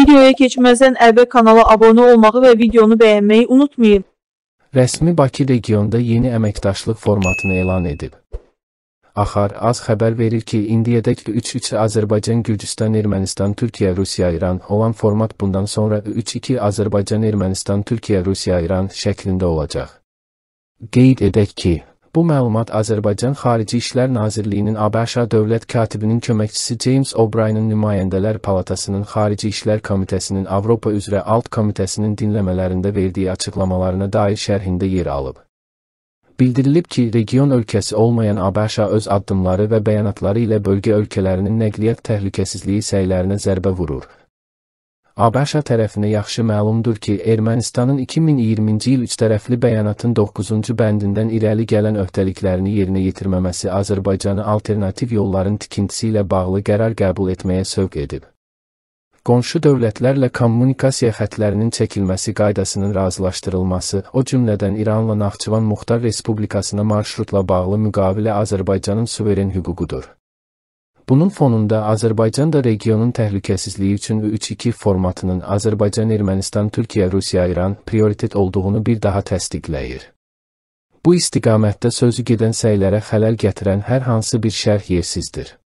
Videoya keçməzdən əvvəl kanala abunə olmağı və videonu bəyənməyi unutmayın. Rəsmi Bakı regionda yeni əməkdaşlıq formatını elan edib. Axar az xəbər verir ki, indiyədək 3-3 Azərbaycan, Gürcüstan, Ermənistan, Türkiyə, Rusiya, İran olan format bundan sonra 3-2 Azərbaycan, Ermənistan, Türkiyə, Rusiya, İran şəklində olacaq. Qeyd edək ki, Bu məlumat Azərbaycan Xarici İşlər Nazirliyinin ABŞ dövlət katibinin köməkçisi James O'Brien'in nümayəndələr palatasının Xarici İşlər Komitəsinin Avropa üzrə alt komitəsinin dinləmələrində verdiyi açıqlamalarına dair şərhində yer alıb. Bildirilib ki, region ölkəsi olmayan ABŞ öz addımları və bəyanatları ilə bölgə ölkələrinin nəqliyyat təhlükəsizliyi səylərinə zərbə vurur. ABŞ tərəfinə yaxşı məlumdur ki, Ermənistanın 2020-ci il üçtərəfli bəyanatın 9-cu bəndindən irəli gələn öhdəliklərini yerinə yetirməməsi Azərbaycanı alternativ yolların tikintisi ilə bağlı qərar qəbul etməyə sövq edib. Qonşu dövlətlərlə kommunikasiya xətlərinin çəkilməsi qaydasının razılaşdırılması, o cümlədən İranla Naxçıvan Muxtar Respublikasına marşrutla bağlı müqavilə Azərbaycanın suveren hüququdur. Bunun fonunda Azərbaycan da regionun təhlükəsizliyi üçün 3-2 formatının Azərbaycan, Ermənistan, Türkiyə, Rusiya, İran prioritet olduğunu bir daha təsdiqləyir. Bu istiqamətdə sözü gedən səylərə xələl gətirən hər hansı bir şərh yersizdir.